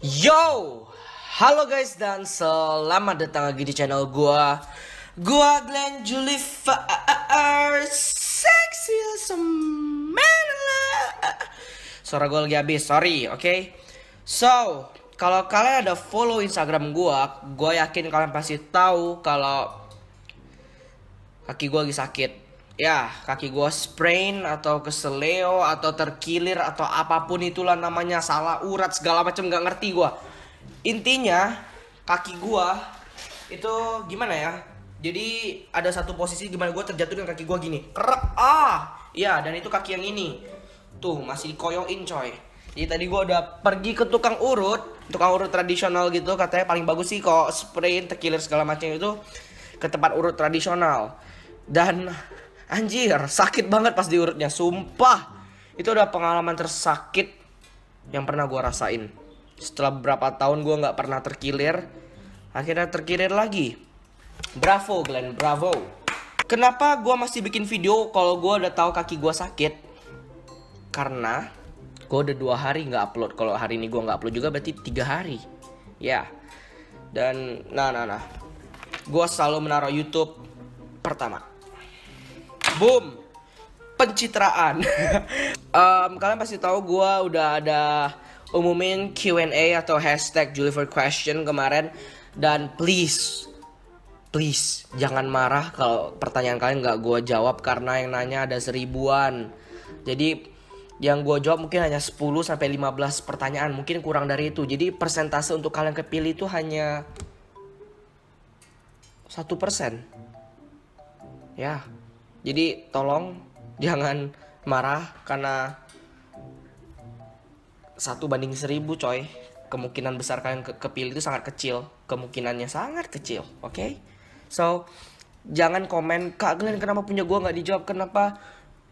Yo, halo guys dan selamat datang lagi di channel gua. Gua Glenn Julifa ah, ah, ah, Sexy Semela. Suara gua lagi habis, sorry, oke. Okay? So, kalau kalian ada follow Instagram gua, gua yakin kalian pasti tahu kalau kaki gua lagi sakit ya kaki gue sprain atau keseleo atau terkilir atau apapun itulah namanya salah urat segala macam nggak ngerti gue intinya kaki gue itu gimana ya jadi ada satu posisi gimana gue terjatuh dengan kaki gue gini kerap ah ya dan itu kaki yang ini tuh masih dikoyokin coy jadi tadi gue udah pergi ke tukang urut tukang urut tradisional gitu katanya paling bagus sih kok sprain terkilir segala macam itu ke tempat urut tradisional dan anjir sakit banget pas diurutnya sumpah itu udah pengalaman tersakit yang pernah gue rasain setelah beberapa tahun gue nggak pernah terkilir akhirnya terkilir lagi bravo Glenn bravo kenapa gue masih bikin video kalau gue udah tahu kaki gue sakit karena gue udah dua hari nggak upload kalau hari ini gue nggak upload juga berarti tiga hari ya yeah. dan nah nah nah gue selalu menaruh YouTube pertama boom pencitraan um, kalian pasti tahu gue udah ada umumin Q&A atau hashtag Julie for Question kemarin dan please please jangan marah kalau pertanyaan kalian nggak gue jawab karena yang nanya ada seribuan jadi yang gue jawab mungkin hanya 10 sampai 15 pertanyaan mungkin kurang dari itu jadi persentase untuk kalian kepilih itu hanya satu persen ya jadi tolong jangan marah karena satu banding seribu coy kemungkinan besar kalian ke kepilih itu sangat kecil kemungkinannya sangat kecil oke okay? so jangan komen kak Glenn kenapa punya gue nggak dijawab kenapa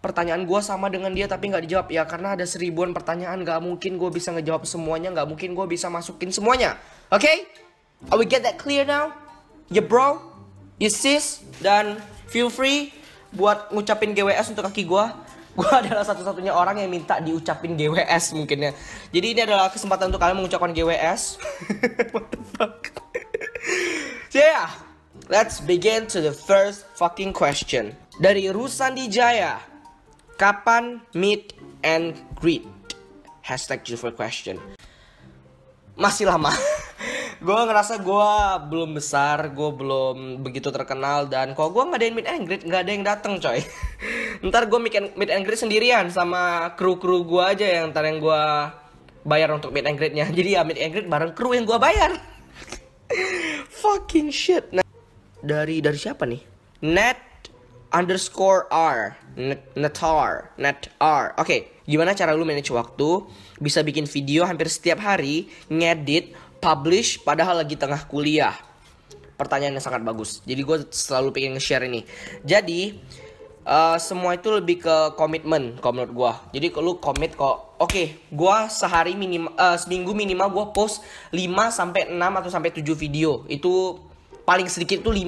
pertanyaan gue sama dengan dia tapi nggak dijawab ya karena ada seribuan pertanyaan nggak mungkin gue bisa ngejawab semuanya nggak mungkin gue bisa masukin semuanya oke okay? are we get that clear now ya bro ya sis dan feel free buat ngucapin GWS untuk kaki gue gue adalah satu-satunya orang yang minta diucapin GWS mungkin ya jadi ini adalah kesempatan untuk kalian mengucapkan GWS what the fuck so yeah let's begin to the first fucking question dari Rusandi Jaya kapan meet and greet hashtag question masih lama gue ngerasa gue belum besar gue belum begitu terkenal dan kok gue ngadain meet and greet nggak ada yang dateng coy ntar gue meet meet and greet sendirian sama kru kru gue aja yang ntar yang gue bayar untuk meet and greetnya jadi ya meet and greet bareng kru yang gue bayar fucking shit nah, dari dari siapa nih net underscore r netar net r oke okay gimana cara lu manage waktu, bisa bikin video hampir setiap hari, ngedit, publish padahal lagi tengah kuliah? Pertanyaan yang sangat bagus. Jadi gue selalu pengen nge-share ini. Jadi uh, semua itu lebih ke komitmen gue. Jadi kalau komit kok. Oke, okay, gue sehari minimal uh, eh, seminggu minimal gue post 5 sampai 6 atau sampai 7 video. Itu paling sedikit tuh 5.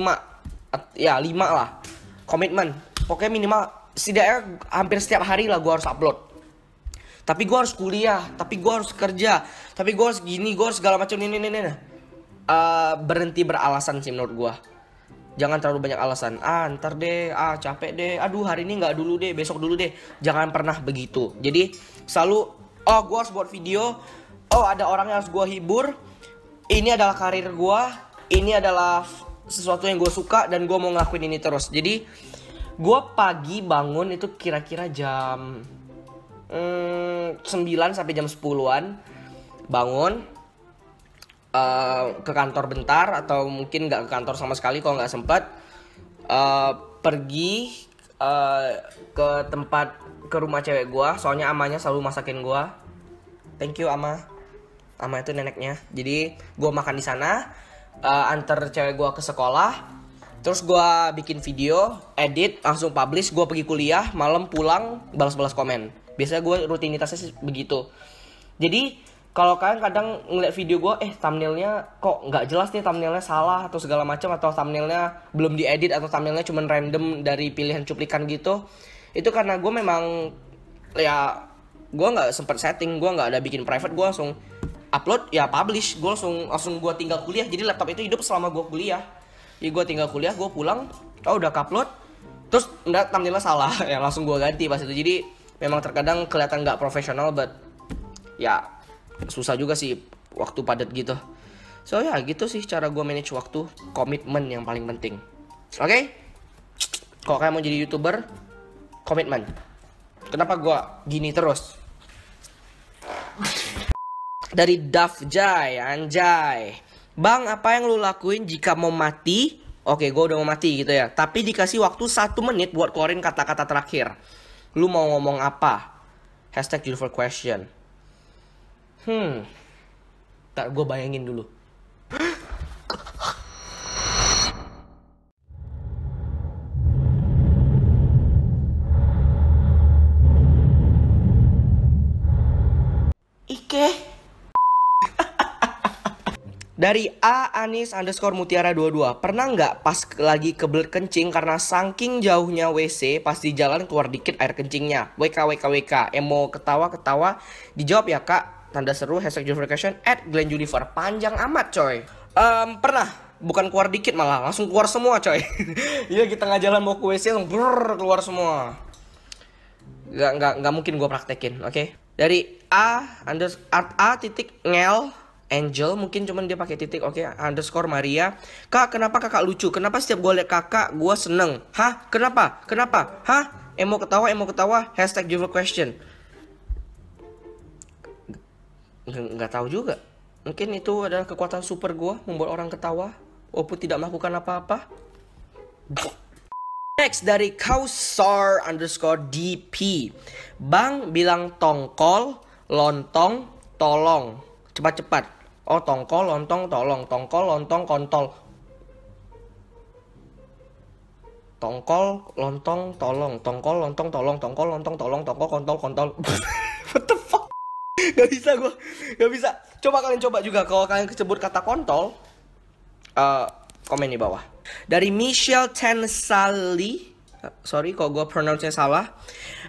ya, 5 lah. Komitmen. Pokoknya minimal setidaknya hampir setiap hari lah gue harus upload tapi gue harus kuliah tapi gue harus kerja tapi gue harus gini gue harus segala macam ini ini ini uh, berhenti beralasan sih menurut gue jangan terlalu banyak alasan ah ntar deh ah capek deh aduh hari ini nggak dulu deh besok dulu deh jangan pernah begitu jadi selalu oh gue harus buat video oh ada orang yang harus gue hibur ini adalah karir gue ini adalah sesuatu yang gue suka dan gue mau ngelakuin ini terus jadi gue pagi bangun itu kira-kira jam hmm, 9 sampai jam 10-an bangun uh, ke kantor bentar atau mungkin nggak ke kantor sama sekali kalau nggak sempat uh, eh, pergi uh, ke tempat ke rumah cewek gua soalnya amanya selalu masakin gua thank you ama ama itu neneknya jadi gua makan di sana uh, antar cewek gua ke sekolah terus gua bikin video edit langsung publish gua pergi kuliah malam pulang balas-balas komen biasa gue rutinitasnya sih begitu jadi kalau kalian kadang ngeliat video gue eh thumbnailnya kok nggak jelas nih thumbnailnya salah atau segala macam atau thumbnailnya belum diedit atau thumbnailnya cuma random dari pilihan cuplikan gitu itu karena gue memang ya gue nggak sempet setting gue nggak ada bikin private gue langsung upload ya publish gue langsung langsung gue tinggal kuliah jadi laptop itu hidup selama gue kuliah ya gue tinggal kuliah gue pulang oh udah upload terus nggak thumbnailnya salah ya langsung gue ganti pas itu jadi memang terkadang kelihatan nggak profesional but ya susah juga sih waktu padat gitu so ya gitu sih cara gue manage waktu komitmen yang paling penting oke okay? kalau kalian mau jadi youtuber komitmen kenapa gue gini terus dari Davjai anjay Bang, apa yang lu lakuin jika mau mati? Oke, gue udah mau mati gitu ya. Tapi dikasih waktu satu menit buat keluarin kata-kata terakhir. Lu mau ngomong apa? Hashtag beautiful question. Hmm. Tak gue bayangin dulu. Dari A Anis underscore Mutiara 22 Pernah nggak pas lagi kebel kencing karena saking jauhnya WC Pas di jalan keluar dikit air kencingnya WK WK WK Emo ketawa ketawa Dijawab ya kak Tanda seru hashtag justification at Glenn Juniper Panjang amat coy um, Pernah bukan keluar dikit malah langsung keluar semua coy iya kita tengah jalan mau ke WC langsung brrr, keluar semua nggak nggak nggak mungkin gue praktekin oke okay? dari a under art a titik ngel Angel mungkin cuman dia pakai titik oke okay, underscore Maria kak kenapa kakak lucu kenapa setiap gue liat kakak gue seneng hah kenapa kenapa hah emo ketawa emo ketawa hashtag Juve question nggak tahu juga mungkin itu adalah kekuatan super gue membuat orang ketawa walaupun tidak melakukan apa-apa next dari Kausar underscore DP Bang bilang tongkol lontong tolong cepat-cepat Oh tongkol lontong tolong tongkol lontong kontol tongkol lontong tolong tongkol lontong tolong tongkol lontong tolong tongkol kontol kontol what the fuck gak bisa gue gak bisa coba kalian coba juga kalau kalian sebut kata kontol uh, komen di bawah dari Michelle Tensali sorry kalau gue pronounce-nya salah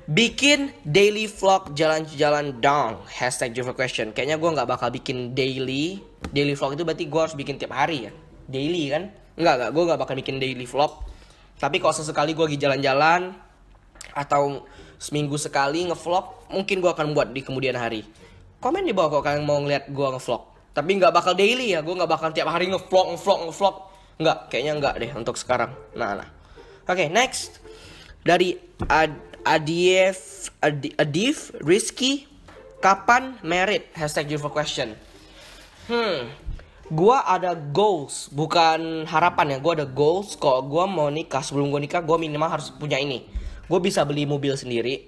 bikin daily vlog jalan-jalan dong hashtag Java question kayaknya gue nggak bakal bikin daily daily vlog itu berarti gue harus bikin tiap hari ya daily kan nggak nggak gue nggak bakal bikin daily vlog tapi kalau sesekali gue lagi jalan-jalan atau seminggu sekali ngevlog mungkin gue akan buat di kemudian hari komen di bawah kalau kalian mau ngeliat gue ngevlog tapi nggak bakal daily ya gue nggak bakal tiap hari ngevlog ngevlog ngevlog nggak kayaknya nggak deh untuk sekarang nah nah oke okay, next dari Ad Adief Ad Adief, Rizky kapan merit hashtag for question hmm gua ada goals bukan harapan ya gua ada goals kok gua mau nikah sebelum gua nikah gua minimal harus punya ini gua bisa beli mobil sendiri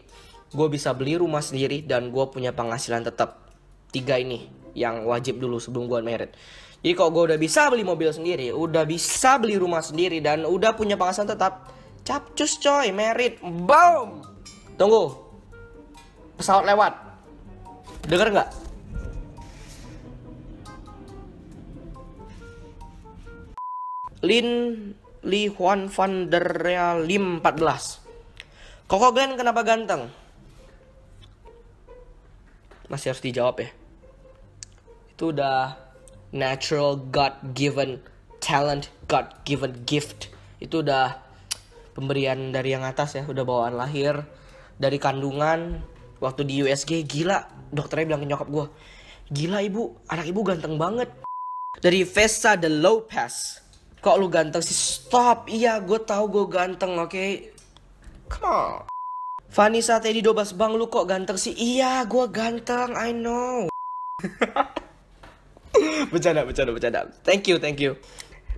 gua bisa beli rumah sendiri dan gua punya penghasilan tetap tiga ini yang wajib dulu sebelum gua merit jadi kalau gue udah bisa beli mobil sendiri, udah bisa beli rumah sendiri, dan udah punya penghasilan tetap, Capcus coy, merit. Boom. Tunggu. Pesawat lewat. Dengar nggak? Lin Li Huan Van Der Real Lim 14. Koko Glenn kenapa ganteng? Masih harus dijawab ya. Itu udah natural God given talent, God given gift. Itu udah pemberian dari yang atas ya udah bawaan lahir dari kandungan waktu di USG gila dokternya bilang ke nyokap gue gila ibu anak ibu ganteng banget dari Vesa de Lopez kok lu ganteng sih stop iya gue tahu gue ganteng oke okay? come on Vanessa Teddy Dobas Bang lu kok ganteng sih iya gue ganteng I know bercanda bercanda bercanda thank you thank you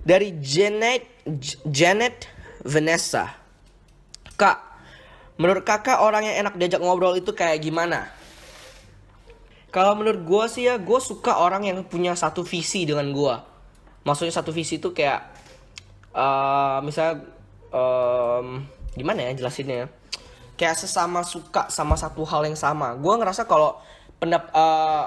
dari Janet Janet Vanessa. Kak, menurut kakak orang yang enak diajak ngobrol itu kayak gimana? Kalau menurut gue sih ya, gue suka orang yang punya satu visi dengan gue. Maksudnya satu visi itu kayak, uh, misalnya, um, gimana ya jelasinnya ya? Kayak sesama suka sama satu hal yang sama. Gue ngerasa kalau pendap uh, eh,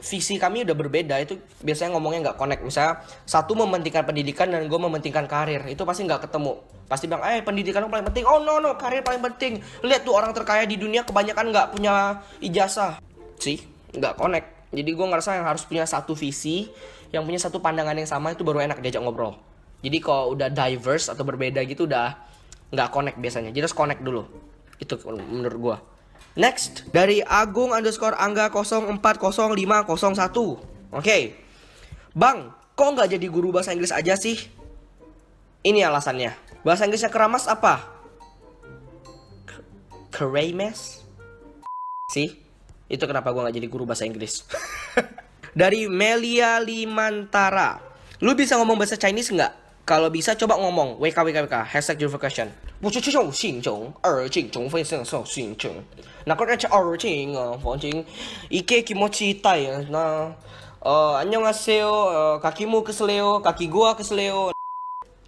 visi kami udah berbeda itu biasanya ngomongnya nggak connect misalnya satu mementingkan pendidikan dan gue mementingkan karir itu pasti nggak ketemu pasti bilang eh pendidikan paling penting oh no no karir paling penting lihat tuh orang terkaya di dunia kebanyakan nggak punya ijazah sih nggak connect jadi gue ngerasa yang harus punya satu visi yang punya satu pandangan yang sama itu baru enak diajak ngobrol jadi kalau udah diverse atau berbeda gitu udah nggak connect biasanya jadi harus connect dulu itu menurut gue Next dari Agung underscore Angga 040501. Oke, okay. Bang, kok nggak jadi guru bahasa Inggris aja sih? Ini alasannya. Bahasa Inggrisnya keramas apa? Keramas? Sih, itu kenapa gue nggak jadi guru bahasa Inggris. dari Melia Limantara. Lu bisa ngomong bahasa Chinese nggak? Kalau bisa coba ngomong WKWKWK, hashtag your question. 目前这种现象，二进中非上上现象。那个人家二进啊，反正一个気持ち大啊，那呃，안녕하세 요， 呃，kakimu kesleo, kaki gua kesleo.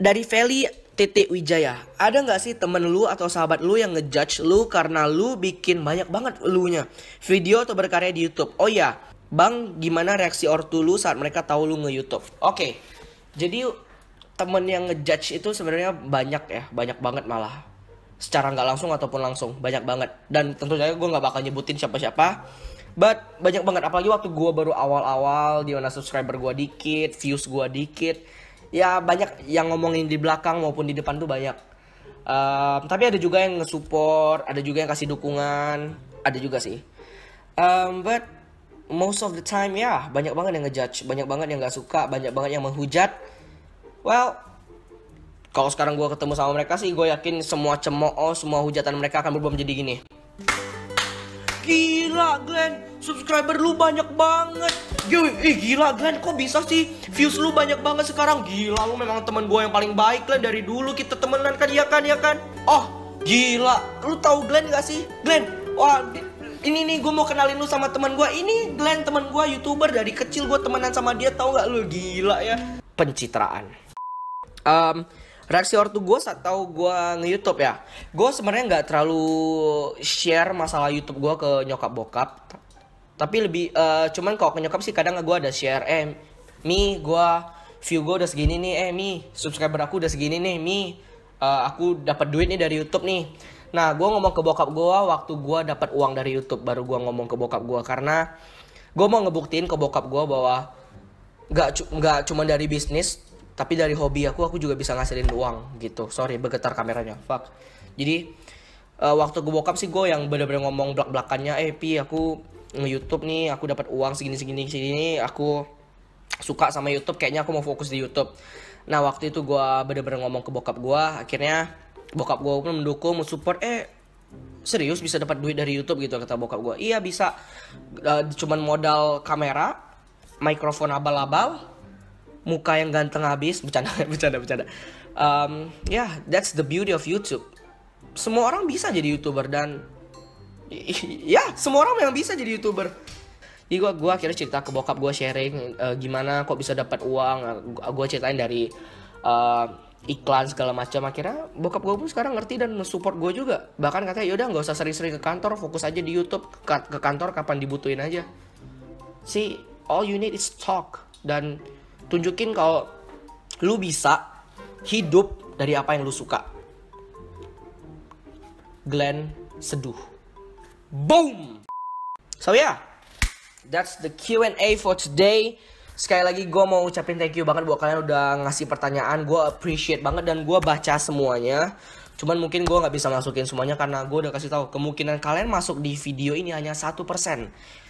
Dari Feli Titik Wijaya, ada nggak sih temen lu atau sahabat lu yang ngejudge lu karena lu bikin banyak banget lu-nya video atau berkarya di YouTube? Oh ya, Bang, gimana reaksi ortu lu saat mereka tahu lu nge-YouTube? Oke. Okay. Jadi temen yang ngejudge itu sebenarnya banyak ya banyak banget malah secara nggak langsung ataupun langsung banyak banget dan tentu saja gue nggak bakal nyebutin siapa-siapa but banyak banget apalagi waktu gue baru awal-awal di mana subscriber gue dikit views gue dikit ya banyak yang ngomongin di belakang maupun di depan tuh banyak um, tapi ada juga yang nge support ada juga yang kasih dukungan ada juga sih um, but most of the time ya yeah, banyak banget yang ngejudge banyak banget yang nggak suka banyak banget yang menghujat well kalau sekarang gue ketemu sama mereka sih gue yakin semua cemooh semua hujatan mereka akan berubah menjadi gini gila Glenn subscriber lu banyak banget Gila, eh, gila Glenn kok bisa sih views lu banyak banget sekarang Gila lu memang temen gue yang paling baik Glenn dari dulu kita temenan kan ya kan ya kan Oh gila lu tahu Glenn gak sih Glenn wah ini nih gue mau kenalin lu sama teman gue ini Glenn teman gue youtuber dari kecil gue temenan sama dia tau gak lu gila ya pencitraan um, reaksi ortu gue saat tau gue nge-youtube ya gue sebenarnya nggak terlalu share masalah youtube gue ke nyokap bokap tapi lebih uh, cuman kalau ke nyokap sih kadang gue ada share eh mi gue view gue udah segini nih eh mi subscriber aku udah segini nih mi uh, aku dapat duit nih dari youtube nih nah gue ngomong ke bokap gue waktu gue dapat uang dari youtube baru gue ngomong ke bokap gue karena gue mau ngebuktiin ke bokap gue bahwa nggak nggak cuma dari bisnis tapi dari hobi aku aku juga bisa ngasilin uang gitu sorry bergetar kameranya fuck jadi uh, waktu gue bokap sih gue yang bener-bener ngomong belak belakannya eh pi aku nge YouTube nih aku dapat uang segini segini segini aku suka sama YouTube kayaknya aku mau fokus di YouTube nah waktu itu gue bener-bener ngomong ke bokap gue akhirnya bokap gue pun mendukung mau support eh serius bisa dapat duit dari YouTube gitu kata bokap gue iya bisa uh, cuman modal kamera mikrofon abal-abal muka yang ganteng habis bercanda bercanda bercanda um, ya yeah, that's the beauty of YouTube semua orang bisa jadi youtuber dan ya yeah, semua orang yang bisa jadi youtuber jadi gue gua akhirnya cerita ke bokap gue sharing uh, gimana kok bisa dapat uang uh, gua gue ceritain dari uh, iklan segala macam akhirnya bokap gue pun sekarang ngerti dan mensupport gue juga bahkan katanya yaudah nggak usah sering-sering ke kantor fokus aja di YouTube ke, ke kantor kapan dibutuhin aja sih all you need is talk dan tunjukin kalau lu bisa hidup dari apa yang lu suka. Glenn Seduh. Boom. So yeah, that's the Q&A for today. Sekali lagi gue mau ucapin thank you banget buat kalian udah ngasih pertanyaan. Gue appreciate banget dan gue baca semuanya. Cuman mungkin gue gak bisa masukin semuanya karena gue udah kasih tahu kemungkinan kalian masuk di video ini hanya 1%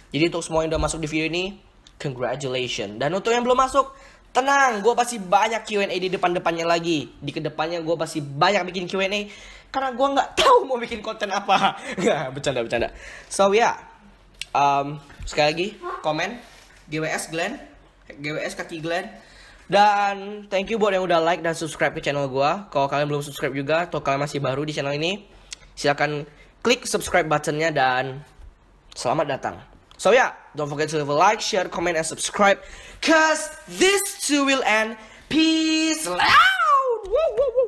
Jadi untuk semua yang udah masuk di video ini, Congratulations. Dan untuk yang belum masuk, tenang, gue pasti banyak Q&A di depan-depannya lagi. Di kedepannya gue pasti banyak bikin Q&A karena gue nggak tahu mau bikin konten apa. bercanda-bercanda. So ya, yeah. um, sekali lagi komen GWS Glenn, GWS kaki Glenn. Dan thank you buat yang udah like dan subscribe ke channel gue. Kalau kalian belum subscribe juga atau kalian masih baru di channel ini, silahkan klik subscribe buttonnya dan selamat datang. So yeah, don't forget to leave a like, share, comment, and subscribe. Cause this too will end. Peace out.